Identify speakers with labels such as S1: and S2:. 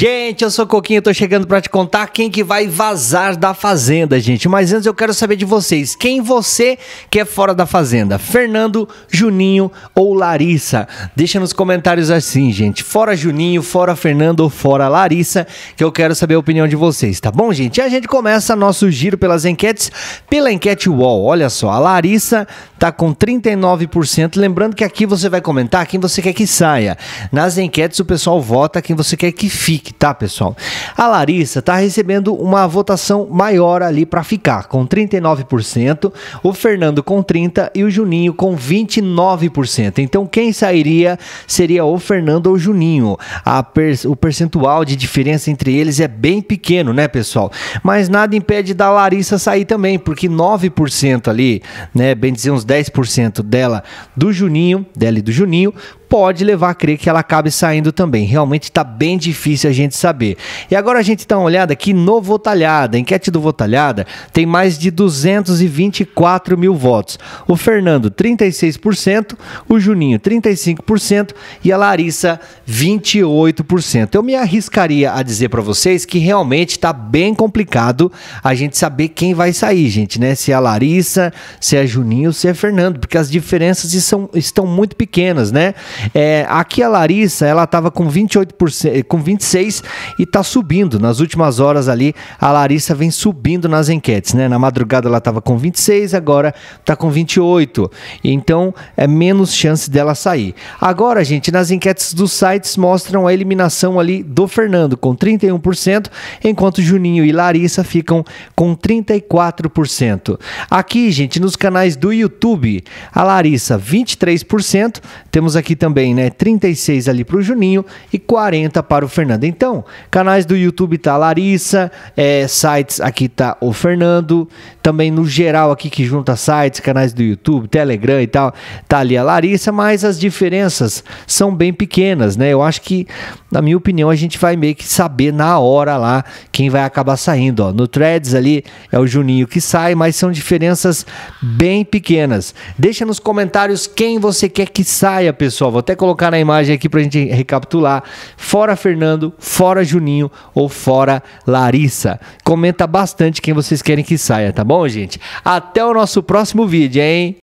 S1: Gente, eu sou Coquinho, tô chegando para te contar quem que vai vazar da fazenda, gente. Mas antes eu quero saber de vocês, quem você quer é fora da fazenda? Fernando, Juninho ou Larissa? Deixa nos comentários assim, gente. Fora Juninho, fora Fernando ou fora Larissa, que eu quero saber a opinião de vocês, tá bom, gente? E a gente começa nosso giro pelas enquetes pela enquete Wall. Olha só, a Larissa tá com 39%, lembrando que aqui você vai comentar quem você quer que saia. Nas enquetes o pessoal vota quem você quer que fique. Magic, tá, pessoal? A Larissa tá recebendo uma votação maior ali para ficar, com 39%, o Fernando com 30 e o Juninho com 29%. Então quem sairia seria o Fernando ou o Juninho. Per o percentual de diferença entre eles é bem pequeno, né, pessoal? Mas nada impede da Larissa sair também, porque 9% ali, né, bem dizer uns 10% dela do Juninho, dela e do Juninho, pode levar a crer que ela acabe saindo também. Realmente está bem difícil a gente saber. E agora a gente dá uma olhada aqui no Votalhada. A enquete do Votalhada tem mais de 224 mil votos. O Fernando, 36%, o Juninho, 35% e a Larissa, 28%. Eu me arriscaria a dizer para vocês que realmente está bem complicado a gente saber quem vai sair, gente, né? Se é a Larissa, se é Juninho, se é Fernando, porque as diferenças são, estão muito pequenas, né? É, aqui a Larissa, ela estava com 28%, com 26% e está subindo. Nas últimas horas ali, a Larissa vem subindo nas enquetes, né? Na madrugada ela estava com 26, agora está com 28. Então, é menos chance dela sair. Agora, gente, nas enquetes dos sites mostram a eliminação ali do Fernando com 31%, enquanto Juninho e Larissa ficam com 34%. Aqui, gente, nos canais do YouTube, a Larissa 23%, temos aqui também também, né? 36 ali para o Juninho e 40 para o Fernando. Então, canais do YouTube tá a Larissa, é, sites aqui tá o Fernando, também no geral aqui que junta sites, canais do YouTube, Telegram e tal, tá ali a Larissa, mas as diferenças são bem pequenas, né? Eu acho que, na minha opinião, a gente vai meio que saber na hora lá quem vai acabar saindo, ó. No Threads ali é o Juninho que sai, mas são diferenças bem pequenas. Deixa nos comentários quem você quer que saia, pessoal. Vou até colocar na imagem aqui pra gente recapitular. Fora Fernando, fora Juninho ou fora Larissa. Comenta bastante quem vocês querem que saia, tá bom, gente? Até o nosso próximo vídeo, hein?